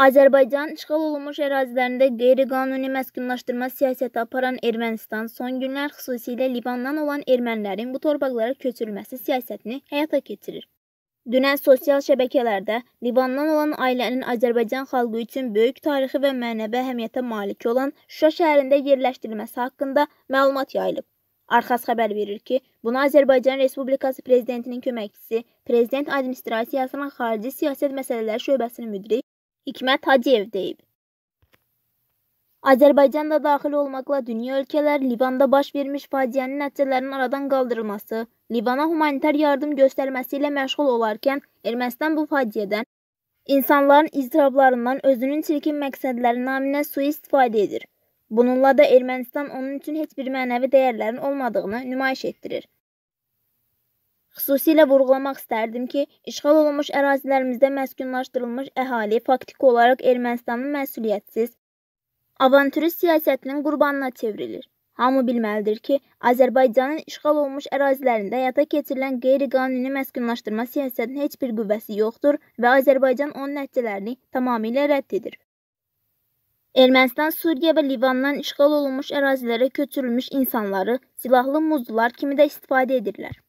Azərbaycan işğal olunmuş ərazilərində qeyri-qanuni məskunlaşdırma siyasəti aparan Ermənistan son günlər xüsusilə Livandan olan ermənilərin bu torpaqlara köçürülməsi siyasətini həyata keçirir. Dünən sosial şəbəkələrdə Livandan olan ailənin Azərbaycan xalqı üçün böyük tarixi və mənəvi əhəmiyyətə malik olan Şuşa şəhərində yerləşdirilməsi haqqında məlumat yayılıb. Arxas xəbər verir ki, buna Azərbaycan Respublikası Prezidentinin köməkçisi, Prezident Administrasiyasının Xarici Siyasət Məsələləri Şöbəsinin müdiri Hikmət Hacıyev deyib. Azərbaycan da daxil olmaqla dünya ölkələri Livanda baş vermiş faciənin nəticələrinin aradan qaldırılması, Livana humanitar yardım göstərməsi ilə məşğul olarkən Ermənistan bu faciədən insanların iztirablarından özünün çirkin məqsədləri naminə sui-istifadə edir. Bununla da Ermənistan onun üçün heç bir mənəvi dəyərlərin olmadığını nümayiş etdirir. Xüsusilə vurğulamaq istərdim ki, işğal olunmuş ərazilərimizdə məskunlaşdırılmış əhali faktiki olaraq Ermənistanın məsuliyyətsiz, avantürist siyasətinin qurbanına çevrilir. Hamı bilməlidir ki, Azərbaycanın işğal olunmuş ərazilərində həyata keçirilən qeyri-qanuni məskunlaşdırma siyasətinin heç bir qüvvəsi yoxdur və Azərbaycan onun nəticələrini tamamilə rədd edir. Ermənistan Suriya və Livandan işğal olunmuş ərazilərə köçürülmüş insanları silahlı muzlular kimi də istifadə edirlər.